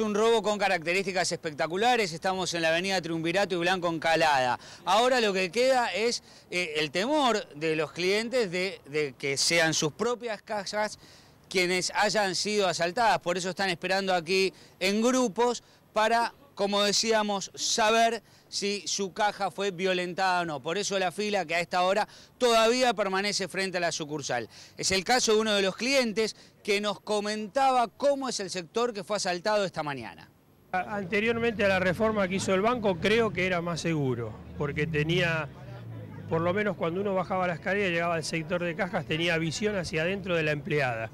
un robo con características espectaculares, estamos en la avenida Triunvirato y Blanco en Calada. Ahora lo que queda es eh, el temor de los clientes de, de que sean sus propias casas quienes hayan sido asaltadas. Por eso están esperando aquí en grupos para como decíamos, saber si su caja fue violentada o no. Por eso la fila que a esta hora todavía permanece frente a la sucursal. Es el caso de uno de los clientes que nos comentaba cómo es el sector que fue asaltado esta mañana. Anteriormente a la reforma que hizo el banco creo que era más seguro, porque tenía, por lo menos cuando uno bajaba la escalera y llegaba al sector de cajas, tenía visión hacia adentro de la empleada.